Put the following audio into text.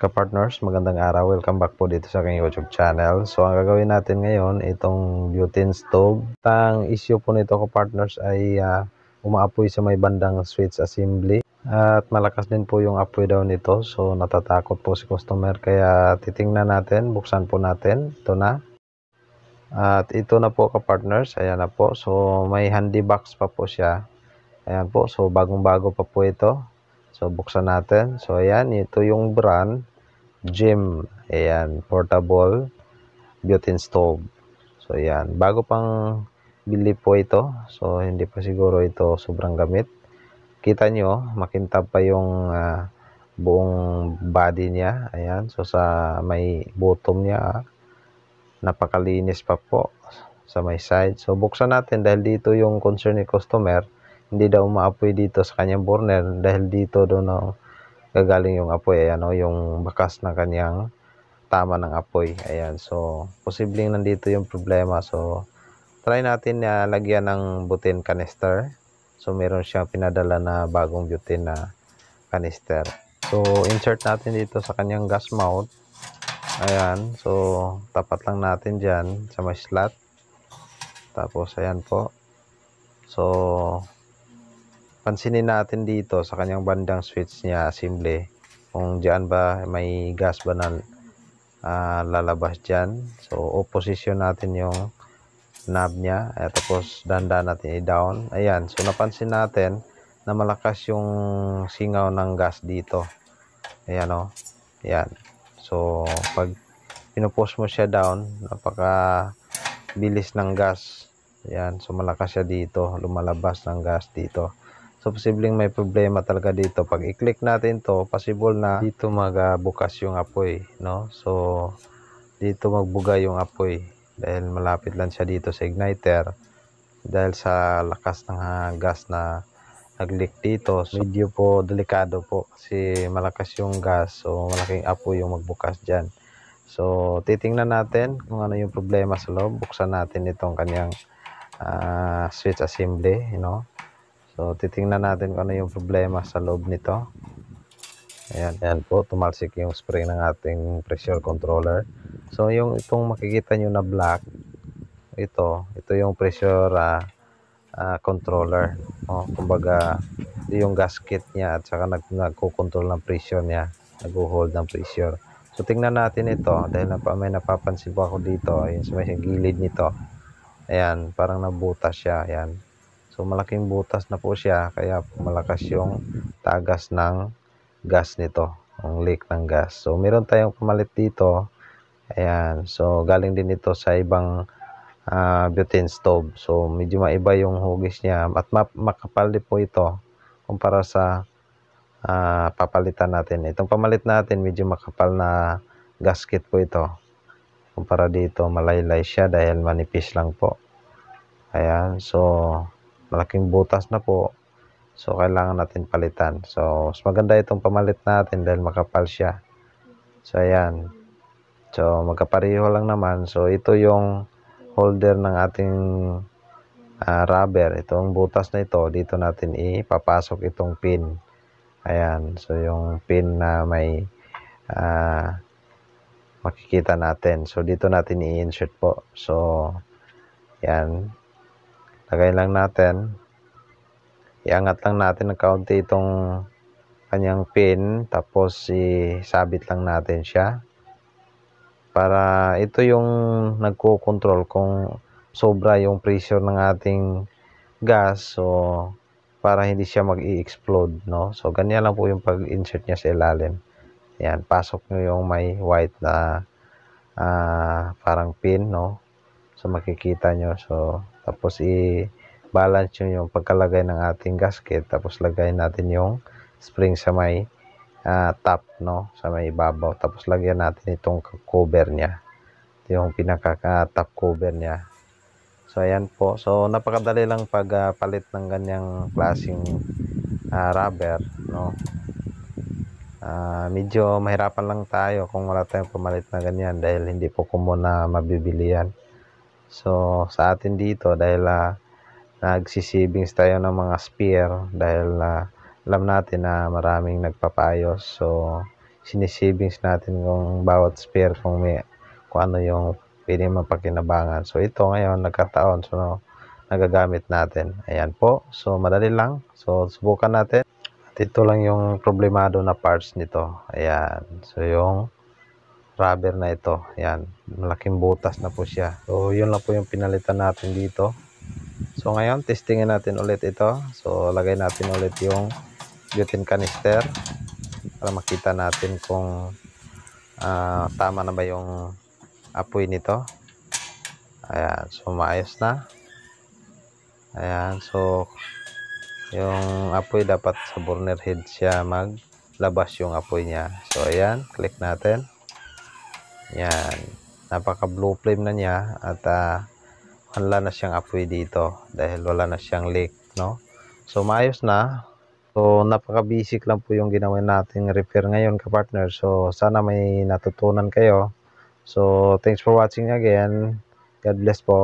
Kapartners, magandang araw. Welcome back po dito sa aking YouTube channel. So, ang gagawin natin ngayon, itong butane stove. Ang issue po nito, kapartners, ay uh, umaapoy sa may bandang switch assembly. At malakas din po yung apoy daw nito. So, natatakot po si customer. Kaya, titingnan natin. Buksan po natin. Ito na. At ito na po, kapartners. Ayan na po. So, may handy box pa po siya. Ayan po. So, bagong-bago pa po ito. So, buksan natin. So, ayan. Ito yung brand gym. Ayan, portable butane stove. So, ayan. Bago pang bili po ito. So, hindi pa siguro ito sobrang gamit. Kita nyo, makintab pa yung uh, buong body niya. Ayan. So, sa may bottom niya, ah, napakalinis pa po sa may side. So, buksan natin dahil dito yung concern ni customer. Hindi daw umaapoy dito sa kanyang burner dahil dito doon ang gagaling yung apoy. Ayan o, oh, yung bakas ng kanyang tama ng apoy. Ayan, so posibleng nandito yung problema. So, try natin na uh, lagyan ng butane canister. So, meron siyang pinadala na bagong butane na canister. So, insert natin dito sa kanyang gas mount. Ayan, so tapat lang natin dyan sa may slot. Tapos, ayan po. So, pansinin natin dito sa kanyang bandang switch niya simple kung diyan ba may gas ba na uh, lalabas diyan so opposition natin yung knob niya eh, tapos danda natin i-down ayan so napansin natin na malakas yung singaw ng gas dito ayan o oh. ayan so pag pinupost mo siya down napaka bilis ng gas ayan so malakas siya dito lumalabas ng gas dito So, posibleng may problema talaga dito. Pag i-click natin to possible na dito magbukas yung apoy, no? So, dito magbuga yung apoy dahil malapit lang siya dito sa igniter dahil sa lakas ng ah, gas na nag-leak dito. So, medyo po delikado po kasi malakas yung gas. So, malaking apoy yung magbukas diyan. So, titingnan natin kung ano yung problema sa loob. Buksan natin itong kanyang uh, switch assembly, you know. So, titingnan natin kung ano yung problema sa loob nito. Ayan, ayan po, tumalsik yung spring ng ating pressure controller. So, yung itong makikita nyo na black, ito, ito yung pressure uh, uh, controller. O, kumbaga, yung gasket niya at saka nag, nagko-control ng pressure niya, nag-hold ng pressure. So, tingnan natin ito dahil napa, may napapansin po ako dito, yun may gilid nito. Ayan, parang nabuta siya, ayan. So malaking butas na po siya kaya malakas yung tagas ng gas nito, ang leak ng gas. So meron tayong pamalit dito. Ayan. So galing din ito sa ibang uh, butane stove. So medyo maiba yung hugis niya at makapal din po ito kumpara sa uh, papalitan natin. Itong pamalit natin medyo makapal na gasket po ito. Kumpara dito malaylay siya dahil manipis lang po. Ayan. So malaking butas na po. So, kailangan natin palitan. So, mas maganda itong pamalit natin dahil makapal siya. So, ayan. So, magkapareho lang naman. So, ito yung holder ng ating uh, rubber. Itong butas na ito, dito natin ipapasok itong pin. Ayan. So, yung pin na may uh, makikita natin. So, dito natin i-insert po. So, ayan lagay lang natin iangat lang natin ng kaunti itong kanyang pin tapos isabit lang natin siya para ito yung nagko-control kung sobra yung pressure ng ating gas so para hindi siya mag-i-explode no so ganyan lang po yung pag-insert niya sa ilalim yan pasok niyo yung may white na uh, parang pin no so makikita niyo so tapos i-balance nyo yung pagkalagay ng ating gasket. Tapos lagay natin yung spring sa may uh, top, no? Sa may ibabaw. Tapos lagyan natin itong cover niya. Ito yung pinaka-top cover niya. So, ayan po. So, napakadali lang pagpalit ah, uh, ng ganyang klaseng uh, rubber, no? Uh, medyo mahirapan lang tayo kung wala tayong pumalit na ganyan dahil hindi po ko muna mabibili yan. So, sa atin dito, dahil uh, nagsisavings tayo ng mga spear, dahil uh, alam natin na maraming nagpapayos. So, sinisavings natin kung bawat spear, kung, may, kung ano yung pwede mapakinabangan. So, ito ngayon, nagkataon. So, no, nagagamit natin. Ayan po. So, madali lang. So, subukan natin. At ito lang yung problemado na parts nito. Ayan. So, yung rubber na ito. Yan, malaking butas na po siya. So, yun lang po yung pinalitan natin dito. So, ngayon, testingin natin ulit ito. So, lagay natin ulit yung butane canister para makita natin kung uh, tama na ba yung apoy nito. Ayan, so maayos na. Ayan, so yung apoy dapat sa burner head siya maglabas yung apoy niya. So ayan, click natin. Yan. Napaka blue flame na niya at uh, wala na siyang apoy dito dahil wala na siyang leak, no? So maayos na. So napaka basic lang po yung ginawa nating repair ngayon ka-partner. So sana may natutunan kayo. So thanks for watching again. God bless po.